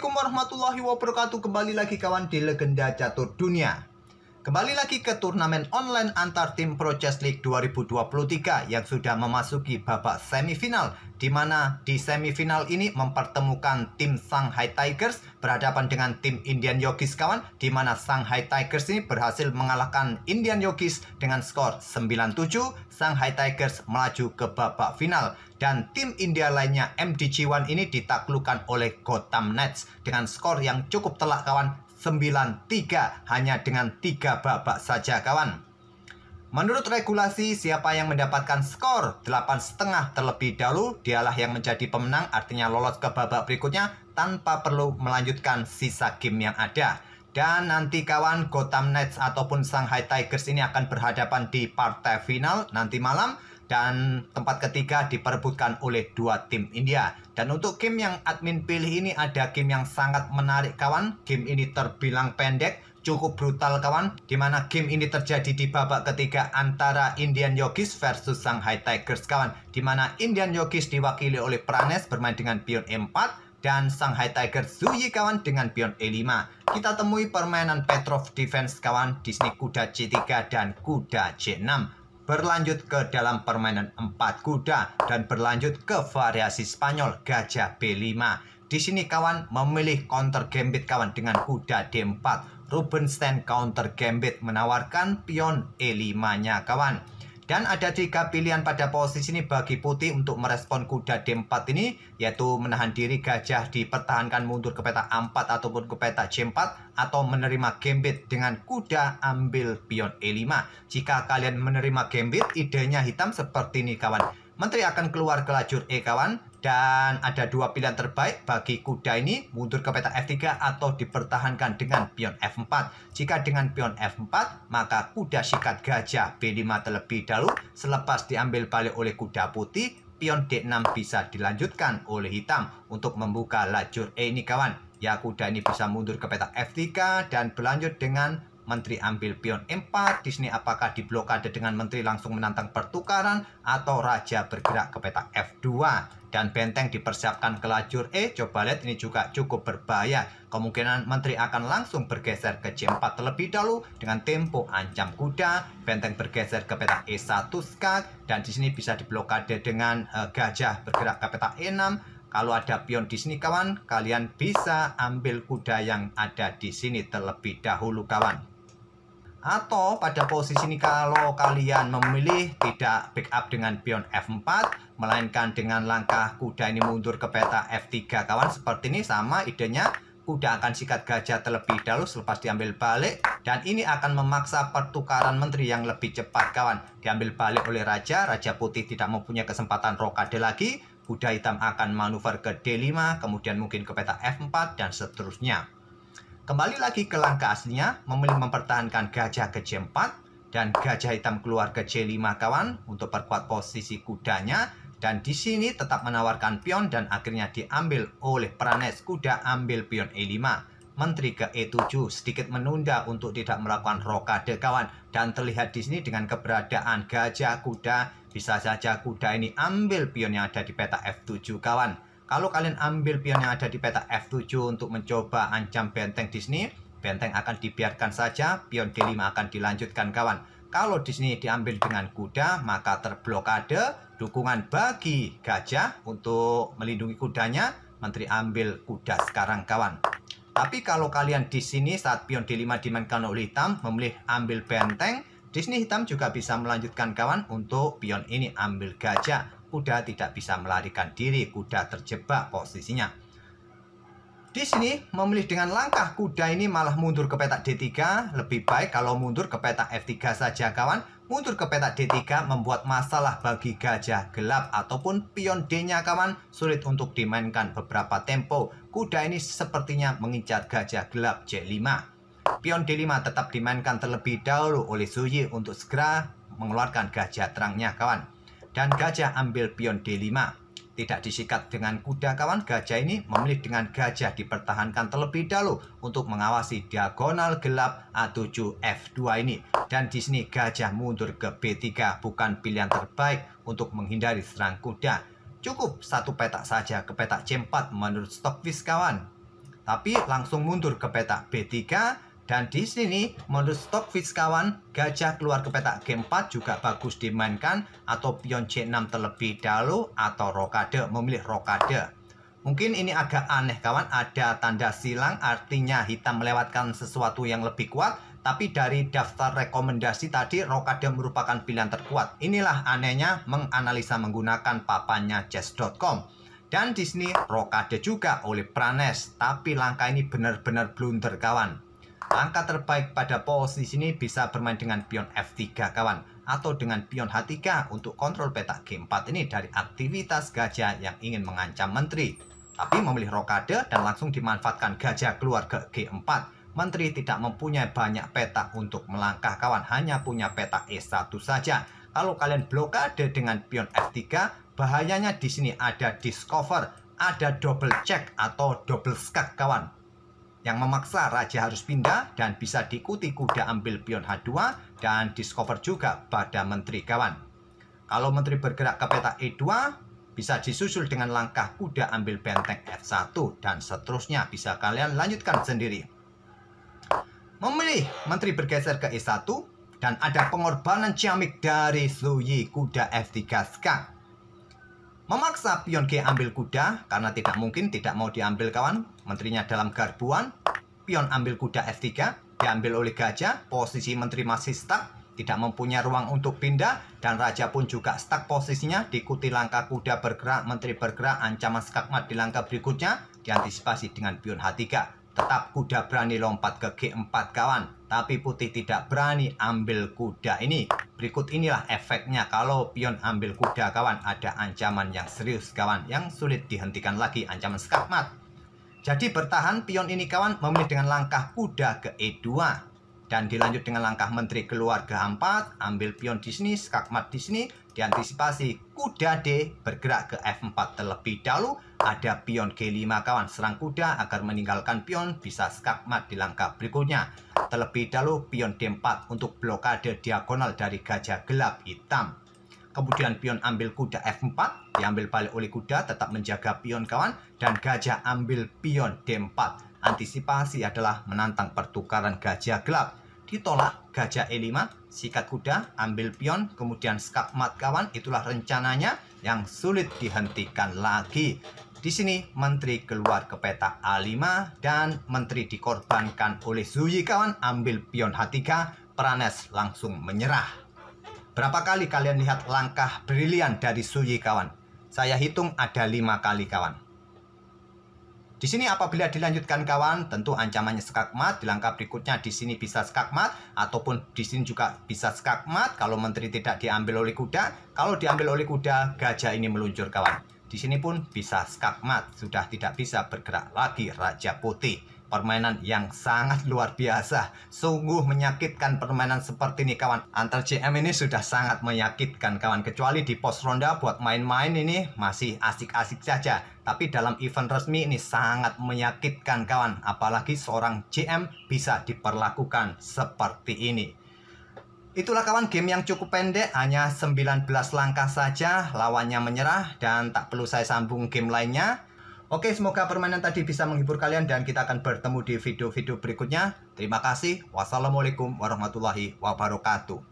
Assalamualaikum warahmatullahi wabarakatuh Kembali lagi kawan di Legenda Catur Dunia Kembali lagi ke turnamen online antar tim Pro Chess League 2023 yang sudah memasuki babak semifinal di mana di semifinal ini mempertemukan tim Shanghai Tigers berhadapan dengan tim Indian Yogis kawan di mana Shanghai Tigers ini berhasil mengalahkan Indian Yogis dengan skor 9-7 Shanghai Tigers melaju ke babak final dan tim India lainnya MDG1 ini ditaklukkan oleh Gotham Nets dengan skor yang cukup telak kawan 93 hanya dengan tiga babak saja kawan. Menurut regulasi, siapa yang mendapatkan skor 8,5 terlebih dahulu, dialah yang menjadi pemenang, artinya lolos ke babak berikutnya tanpa perlu melanjutkan sisa game yang ada. Dan nanti kawan Gotham Knights ataupun Shanghai Tigers ini akan berhadapan di partai final nanti malam dan tempat ketiga diperebutkan oleh dua tim India. Dan untuk game yang admin pilih ini ada game yang sangat menarik kawan. Game ini terbilang pendek, cukup brutal kawan. Dimana game ini terjadi di babak ketiga antara Indian Yogis versus Shanghai Tigers kawan. Dimana Indian Yogis diwakili oleh Pranes bermain dengan pion E4 dan Shanghai Tiger Zuyi kawan dengan pion E5. Kita temui permainan Petrov Defense kawan di sini kuda C3 dan kuda C6 berlanjut ke dalam permainan empat kuda, dan berlanjut ke variasi Spanyol gajah B5. Di sini kawan memilih counter gambit kawan dengan kuda D4. Rubenstein counter gambit menawarkan pion E5-nya kawan. Dan ada tiga pilihan pada posisi ini bagi putih untuk merespon kuda D4 ini, yaitu menahan diri gajah dipertahankan mundur ke peta A4 ataupun ke peta C4, atau menerima gambit dengan kuda ambil pion E5. Jika kalian menerima gambit, idenya hitam seperti ini kawan. Menteri akan keluar ke lajur E kawan, dan ada dua pilihan terbaik bagi kuda ini mundur ke peta F3 atau dipertahankan dengan pion F4. Jika dengan pion F4, maka kuda sikat gajah B5 terlebih dahulu. Selepas diambil balik oleh kuda putih, pion D6 bisa dilanjutkan oleh hitam untuk membuka lajur E ini kawan. Ya kuda ini bisa mundur ke peta F3 dan berlanjut dengan Menteri ambil pion 4, di sini apakah diblokade dengan Menteri langsung menantang pertukaran atau Raja bergerak ke peta F2 dan benteng dipersiapkan ke lajur E, coba lihat ini juga cukup berbahaya. Kemungkinan Menteri akan langsung bergeser ke C4 terlebih dahulu dengan tempo ancam kuda, benteng bergeser ke peta E1 skak, dan di sini bisa diblokade dengan uh, gajah bergerak ke peta E6, kalau ada pion di sini kawan, kalian bisa ambil kuda yang ada di sini terlebih dahulu kawan atau pada posisi ini kalau kalian memilih tidak backup dengan pion F4 melainkan dengan langkah kuda ini mundur ke peta F3 kawan seperti ini sama idenya kuda akan sikat gajah terlebih dahulu selepas diambil balik dan ini akan memaksa pertukaran menteri yang lebih cepat kawan diambil balik oleh raja raja putih tidak mempunyai kesempatan rokade lagi kuda hitam akan manuver ke D5 kemudian mungkin ke peta F4 dan seterusnya Kembali lagi ke langkah aslinya, memilih mempertahankan gajah ke c 4 dan gajah hitam keluar ke C5 kawan untuk perkuat posisi kudanya dan di sini tetap menawarkan pion dan akhirnya diambil oleh Pranes kuda ambil pion E5 menteri ke E7 sedikit menunda untuk tidak melakukan rokade kawan dan terlihat di sini dengan keberadaan gajah kuda bisa saja kuda ini ambil pion yang ada di peta F7 kawan kalau kalian ambil pion yang ada di peta F7 untuk mencoba ancam benteng di sini, benteng akan dibiarkan saja, pion D5 akan dilanjutkan kawan. Kalau di sini diambil dengan kuda, maka terblokade dukungan bagi gajah untuk melindungi kudanya. Menteri ambil kuda sekarang kawan. Tapi kalau kalian di sini saat pion D5 dimainkan oleh hitam, memilih ambil benteng, di sini hitam juga bisa melanjutkan kawan untuk pion ini ambil gajah kuda tidak bisa melarikan diri, kuda terjebak posisinya. Di sini memilih dengan langkah kuda ini malah mundur ke petak D3, lebih baik kalau mundur ke petak F3 saja kawan. Mundur ke petak D3 membuat masalah bagi gajah gelap ataupun pion D-nya kawan, sulit untuk dimainkan beberapa tempo. Kuda ini sepertinya mengincar gajah gelap C5. Pion D5 tetap dimainkan terlebih dahulu oleh Suyi untuk segera mengeluarkan gajah terangnya kawan. Dan gajah ambil pion D5. Tidak disikat dengan kuda kawan, gajah ini memilih dengan gajah dipertahankan terlebih dahulu untuk mengawasi diagonal gelap A7 F2 ini. Dan di sini gajah mundur ke B3 bukan pilihan terbaik untuk menghindari serang kuda. Cukup satu petak saja ke petak C4 menurut Stockfish kawan. Tapi langsung mundur ke petak B3 dan di sini menurut Stockfish kawan, gajah keluar ke petak game 4 juga bagus dimainkan atau pion C6 terlebih dahulu atau rokade, memilih rokade. Mungkin ini agak aneh kawan, ada tanda silang artinya hitam melewatkan sesuatu yang lebih kuat, tapi dari daftar rekomendasi tadi rokade merupakan pilihan terkuat. Inilah anehnya menganalisa menggunakan papannya chess.com. Dan di sini rokade juga oleh Pranes, tapi langkah ini benar-benar blunder kawan. Langkah terbaik pada posisi ini bisa bermain dengan pion F3 kawan atau dengan pion H3 untuk kontrol peta G4 ini dari aktivitas gajah yang ingin mengancam menteri. Tapi memilih rokade dan langsung dimanfaatkan gajah keluar ke G4. Menteri tidak mempunyai banyak peta untuk melangkah kawan, hanya punya peta E1 saja. Kalau kalian blokade dengan pion F3, bahayanya di sini ada discover, ada double check atau double skak kawan yang memaksa raja harus pindah dan bisa diikuti kuda ambil pion H2 dan discover juga pada menteri kawan. Kalau menteri bergerak ke peta E2, bisa disusul dengan langkah kuda ambil benteng F1 dan seterusnya bisa kalian lanjutkan sendiri. Memilih menteri bergeser ke E1 dan ada pengorbanan ciamik dari Suyi kuda F3 skak. Memaksa pion G ambil kuda karena tidak mungkin tidak mau diambil kawan. Menterinya dalam garbuan. Pion ambil kuda F3. Diambil oleh gajah. Posisi menteri masih stuck. Tidak mempunyai ruang untuk pindah. Dan raja pun juga stuck posisinya. Diikuti langkah kuda bergerak. Menteri bergerak. Ancaman skakmat di langkah berikutnya. Diantisipasi dengan pion H3. Tetap kuda berani lompat ke G4 kawan tapi putih tidak berani ambil kuda. Ini berikut inilah efeknya kalau pion ambil kuda kawan. Ada ancaman yang serius kawan yang sulit dihentikan lagi ancaman skakmat. Jadi bertahan pion ini kawan memilih dengan langkah kuda ke E2 dan dilanjut dengan langkah Menteri Keluarga 4, ambil pion di sini, skakmat di sini, diantisipasi kuda D bergerak ke F4 terlebih dahulu, ada pion G5 kawan serang kuda agar meninggalkan pion bisa skakmat di langkah berikutnya. Terlebih dahulu pion D4 untuk blokade diagonal dari gajah gelap hitam. Kemudian pion ambil kuda F4, diambil balik oleh kuda, tetap menjaga pion kawan, dan gajah ambil pion D4. Antisipasi adalah menantang pertukaran gajah gelap ditolak, gajah E5, sikat kuda, ambil pion, kemudian skak mat kawan, itulah rencananya yang sulit dihentikan lagi. Di sini menteri keluar ke peta A5 dan menteri dikorbankan oleh Zuyi kawan ambil pion H3, Pranes langsung menyerah. Berapa kali kalian lihat langkah brilian dari Suyi kawan? Saya hitung ada lima kali kawan. Di sini apabila dilanjutkan kawan, tentu ancamannya skakmat. Di langkah berikutnya di sini bisa skakmat ataupun di sini juga bisa skakmat kalau menteri tidak diambil oleh kuda. Kalau diambil oleh kuda, gajah ini meluncur kawan. Di sini pun bisa skakmat, sudah tidak bisa bergerak lagi Raja Putih. Permainan yang sangat luar biasa. Sungguh menyakitkan permainan seperti ini kawan. Antar GM ini sudah sangat menyakitkan kawan. Kecuali di pos ronda buat main-main ini masih asik-asik saja. Tapi dalam event resmi ini sangat menyakitkan kawan. Apalagi seorang GM bisa diperlakukan seperti ini. Itulah kawan game yang cukup pendek hanya 19 langkah saja lawannya menyerah dan tak perlu saya sambung game lainnya Oke, semoga permainan tadi bisa menghibur kalian dan kita akan bertemu di video-video berikutnya. Terima kasih. Wassalamualaikum warahmatullahi wabarakatuh.